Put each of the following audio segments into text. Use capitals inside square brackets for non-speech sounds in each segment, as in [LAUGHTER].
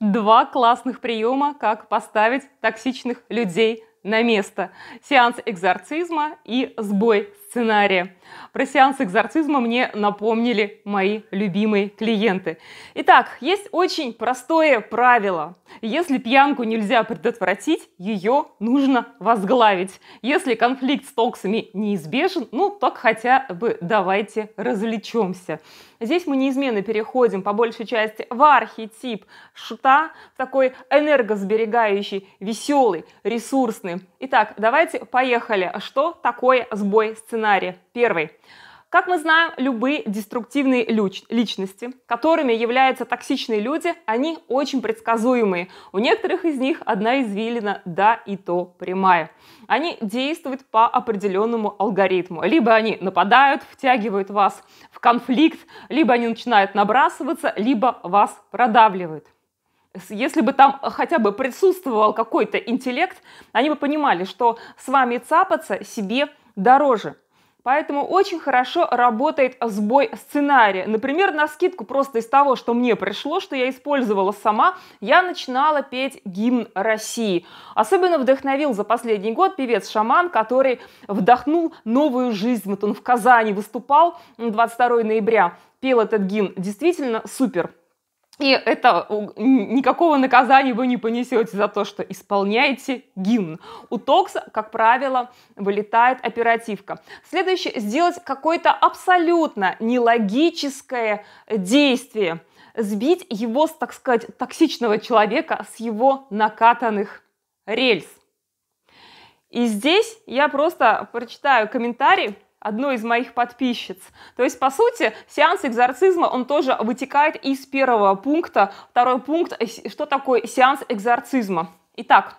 два классных приема, как поставить токсичных людей на место. Сеанс экзорцизма и сбой сценария. Про сеанс экзорцизма мне напомнили мои любимые клиенты. Итак, есть очень простое правило. Если пьянку нельзя предотвратить, ее нужно возглавить. Если конфликт с токсами неизбежен, ну так хотя бы давайте развлечемся. Здесь мы неизменно переходим по большей части в архетип шута, такой энергосберегающий, веселый, ресурсный, Итак, давайте поехали. Что такое сбой сценария? Первый. Как мы знаем, любые деструктивные личности, которыми являются токсичные люди, они очень предсказуемые. У некоторых из них одна извилина «да» и «то» прямая. Они действуют по определенному алгоритму. Либо они нападают, втягивают вас в конфликт, либо они начинают набрасываться, либо вас продавливают. Если бы там хотя бы присутствовал какой-то интеллект, они бы понимали, что с вами цапаться себе дороже. Поэтому очень хорошо работает сбой сценария. Например, на скидку просто из того, что мне пришло, что я использовала сама, я начинала петь гимн России. Особенно вдохновил за последний год певец-шаман, который вдохнул новую жизнь. Вот он в Казани выступал 22 ноября, пел этот гимн. Действительно супер. И это никакого наказания вы не понесете за то, что исполняете гимн. У токса, как правило, вылетает оперативка. Следующее, сделать какое-то абсолютно нелогическое действие. Сбить его, так сказать, токсичного человека с его накатанных рельс. И здесь я просто прочитаю комментарий одной из моих подписчиц. То есть, по сути, сеанс экзорцизма, он тоже вытекает из первого пункта. Второй пункт, э, что такое сеанс экзорцизма. Итак,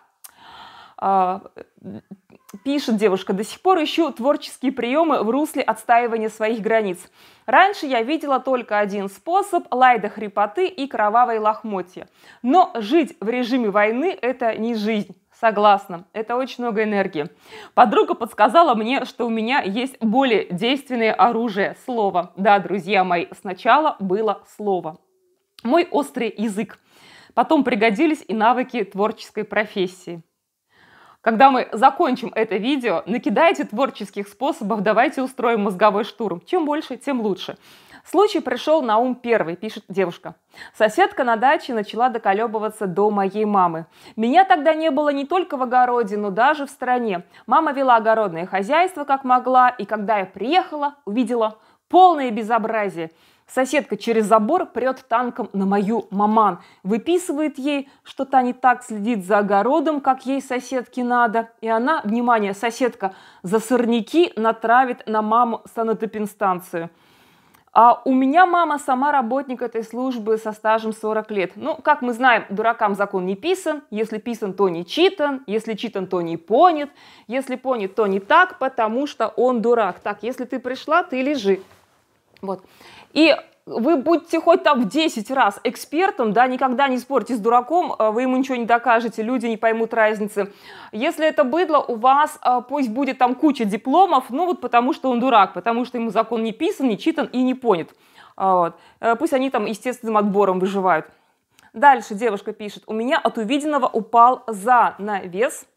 а, пишет девушка, до сих пор ищу творческие приемы в русле отстаивания своих границ. Раньше я видела только один способ – лайда хрипоты и кровавой лохмотья. Но жить в режиме войны – это не жизнь. Согласна, это очень много энергии. Подруга подсказала мне, что у меня есть более действенное оружие – слово. Да, друзья мои, сначала было слово. Мой острый язык. Потом пригодились и навыки творческой профессии. Когда мы закончим это видео, накидайте творческих способов, давайте устроим мозговой штурм. Чем больше, тем лучше. Случай пришел на ум первый, пишет девушка. Соседка на даче начала доколебываться до моей мамы. Меня тогда не было не только в огороде, но даже в стране. Мама вела огородное хозяйство как могла, и когда я приехала, увидела полное безобразие. Соседка через забор прет танком на мою маман, выписывает ей, что та не так следит за огородом, как ей соседке надо, и она, внимание, соседка, за сорняки натравит на маму санэпидстанцию – а у меня мама сама работник этой службы со стажем 40 лет. Ну, как мы знаем, дуракам закон не писан. Если писан, то не читан. Если читан, то не понят. Если понят, то не так, потому что он дурак. Так, если ты пришла, ты лежи. Вот. И вы будьте хоть там в 10 раз экспертом, да, никогда не спорьте с дураком, а вы ему ничего не докажете, люди не поймут разницы. Если это быдло, у вас а, пусть будет там куча дипломов, ну вот потому что он дурак, потому что ему закон не писан, не читан и не понят. А, вот. Э, пусть они там естественным отбором выживают. Дальше девушка пишет, у меня от увиденного упал занавес –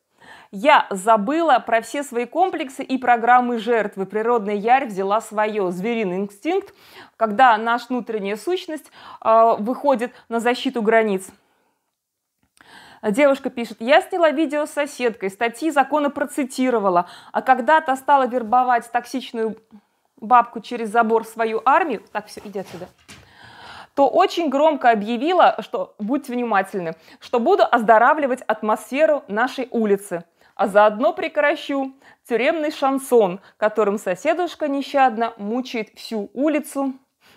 я забыла про все свои комплексы и программы жертвы. Природная ярь взяла свое. Звериный инстинкт, когда наша внутренняя сущность э, выходит на защиту границ. Девушка пишет, я сняла видео с соседкой, статьи закона процитировала, а когда-то стала вербовать токсичную бабку через забор свою армию, так, все, иди отсюда, то очень громко объявила, что будьте внимательны, что буду оздоравливать атмосферу нашей улицы а заодно прекращу тюремный шансон, которым соседушка нещадно мучает всю улицу,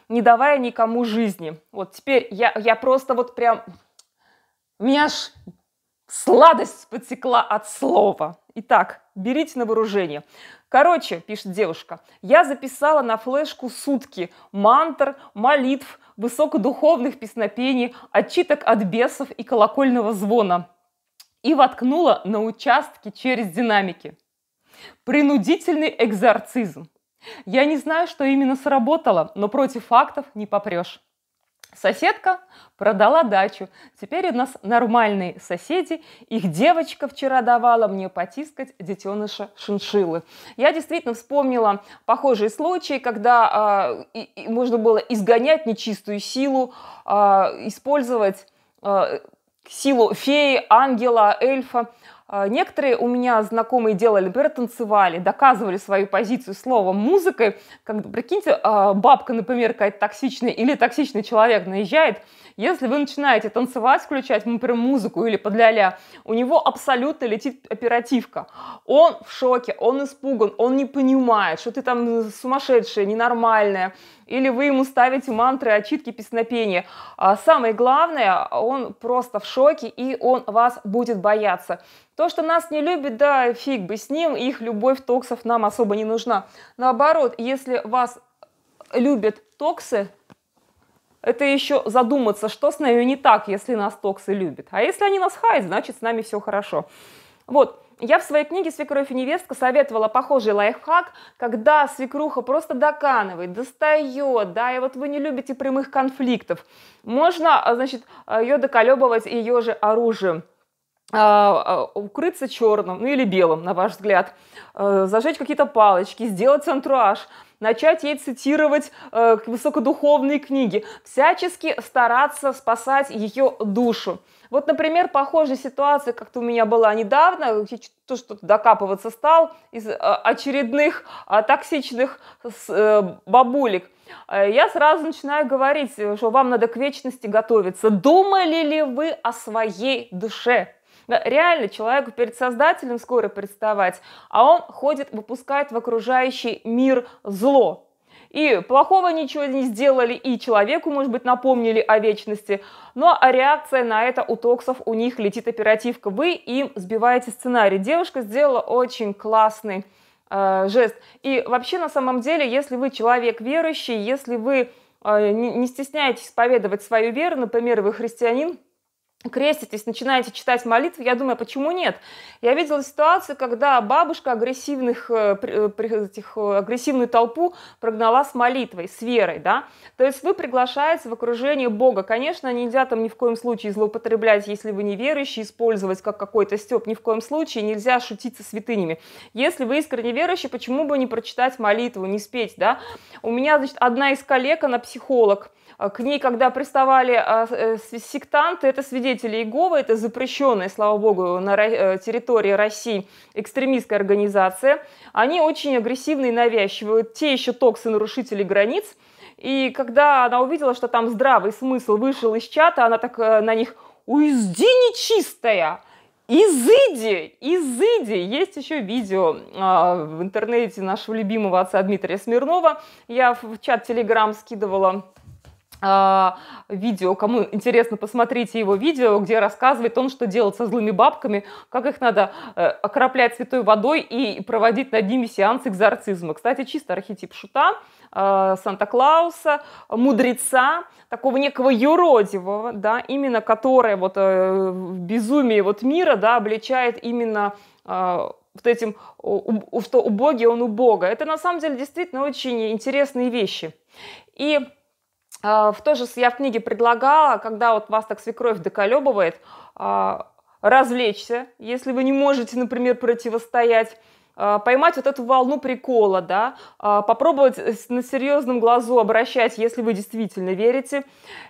не давая никому жизни. Вот теперь я, я просто вот прям... У меня аж сладость потекла от слова. Итак, берите на вооружение. Короче, пишет девушка, я записала на флешку сутки мантр, молитв, высокодуховных песнопений, отчиток от бесов и колокольного звона и воткнула на участке через динамики. Принудительный экзорцизм. Я не знаю, что именно сработало, но против фактов не попрешь. Соседка продала дачу. Теперь у нас нормальные соседи. Их девочка вчера давала мне потискать детеныша шиншилы. Я действительно вспомнила похожие случаи, когда э, и, и можно было изгонять нечистую силу, э, использовать э, силу феи, ангела, эльфа, а, некоторые у меня знакомые делали, например, танцевали, доказывали свою позицию словом, музыкой. Как, прикиньте, а, бабка, например, какая-то токсичная или токсичный человек наезжает, если вы начинаете танцевать, включать, например, музыку или подляля, у него абсолютно летит оперативка. Он в шоке, он испуган, он не понимает, что ты там э, сумасшедшая, ненормальная. Или вы ему ставите мантры, очитки, песнопения. А самое главное, он просто в шоке, и он вас будет бояться. То, что нас не любит, да, фиг бы с ним, их любовь токсов нам особо не нужна. Наоборот, если вас любят токсы, это еще задуматься, что с нами не так, если нас токсы любят. А если они нас хаят, значит с нами все хорошо. Вот, я в своей книге «Свекровь и невестка» советовала похожий лайфхак, когда свекруха просто доканывает, достает, да, и вот вы не любите прямых конфликтов. Можно, а, значит, а, ее доколебывать ее же оружием. А, а, укрыться черным, ну или белым, на ваш взгляд, э, зажечь какие-то палочки, сделать антураж, начать ей цитировать э, высокодуховные книги, всячески стараться спасать ее душу. Вот, например, похожая ситуация как-то у меня была недавно, то, что -то докапываться стал из э, очередных а, токсичных бабулек. Я сразу начинаю говорить, что вам надо к вечности готовиться. Думали ли вы о своей душе? Реально, человеку перед создателем скоро представать, а он ходит, выпускает в окружающий мир зло. И плохого ничего не сделали, и человеку, может быть, напомнили о вечности. Но ну, а реакция на это у токсов, у них летит оперативка. Вы им сбиваете сценарий. Девушка сделала очень классный э, жест. И вообще, на самом деле, если вы человек верующий, если вы э, не стесняетесь поведовать свою веру, например, вы христианин, креститесь, начинаете читать молитвы, я думаю, а почему нет? Я видела ситуацию, когда бабушка агрессивных, э, э, этих, э, агрессивную толпу прогнала с молитвой, с верой, да? То есть вы приглашаете в окружение Бога. Конечно, нельзя там ни в коем случае злоупотреблять, если вы не верующий, использовать как какой-то степ, ни в коем случае нельзя шутить со святынями. Если вы искренне верующий, почему бы не прочитать молитву, не спеть, да? У меня, значит, одна из коллег, она психолог, а, к ней, когда приставали а, э, сектанты, это свидетели Иеговы, это запрещенная, слава богу, на э, территории России экстремистская организация. Они очень агрессивны и навязчивы. Те еще токсы нарушители границ. И когда она увидела, что там здравый смысл вышел из чата, она так э, на них «Уезди нечистая!» Изыди, изыди. Есть еще видео э, в интернете нашего любимого отца Дмитрия Смирнова. Я в чат Телеграм скидывала а, видео. Кому интересно, посмотрите его видео, где рассказывает он, что делать со злыми бабками, как их надо э, окроплять святой водой и проводить над ними сеанс экзорцизма. Кстати, чисто архетип шута, а, Санта-Клауса, мудреца, такого некого юродивого, да, именно которое вот э, в безумии вот мира, да, обличает именно а, вот этим, что убогий он убого. Это на самом деле действительно очень интересные вещи. И а, в то же я в книге предлагала, когда вот вас так свекровь доколебывает, а, развлечься, если вы не можете, например, противостоять а, поймать вот эту волну прикола, да, попробовать э, на серьезном глазу обращать, если вы действительно верите.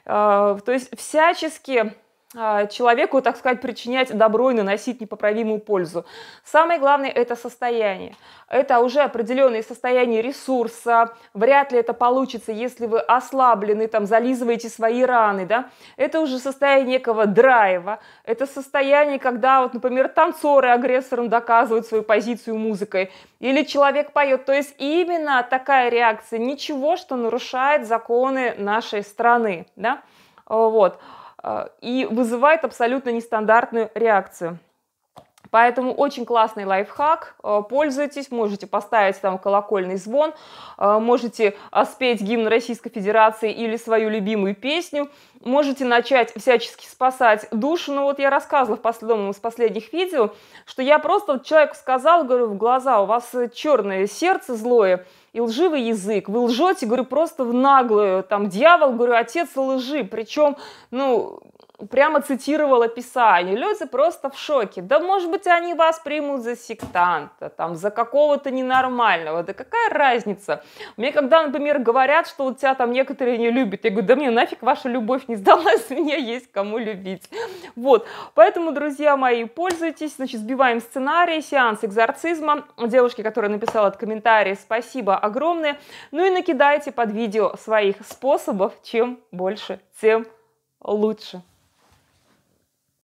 То есть всячески а, человеку, так сказать, причинять добро и наносить непоправимую пользу. Самое главное – это состояние. Это уже определенное состояние ресурса. Вряд ли это получится, если вы ослаблены, там, зализываете свои раны. Да? Это уже состояние некого драйва. Это состояние, когда, вот, например, танцоры агрессорам доказывают свою позицию музыкой. Или человек поет. То есть именно такая реакция. Ничего, что нарушает законы нашей страны. Да? Вот. Э, и вызывает абсолютно нестандартную реакцию. Поэтому очень классный лайфхак, э, пользуйтесь, можете поставить там колокольный звон, э, можете спеть гимн Российской Федерации или свою любимую песню, можете начать всячески спасать душу. Но ну, вот я рассказывала в последнем из последних видео, что я просто вот человеку сказала, говорю, в глаза, у вас черное сердце злое, и лживый язык. Вы лжете, говорю, просто в наглую. Там дьявол, говорю, отец лжи. Причем, ну, прямо цитировала Писание. Люди просто в шоке. Да, может быть, они вас примут за сектанта, там, за какого-то ненормального. Да какая разница? Мне когда, например, говорят, что у тебя там некоторые не любят, я говорю, да мне нафиг ваша любовь не сдалась, У [LAUGHS] меня есть кому любить. Вот. Поэтому, друзья мои, пользуйтесь. Значит, сбиваем сценарий, сеанс экзорцизма. Девушке, которая написала этот комментарий, спасибо огромное. Ну и накидайте под видео своих способов. Чем больше, тем лучше.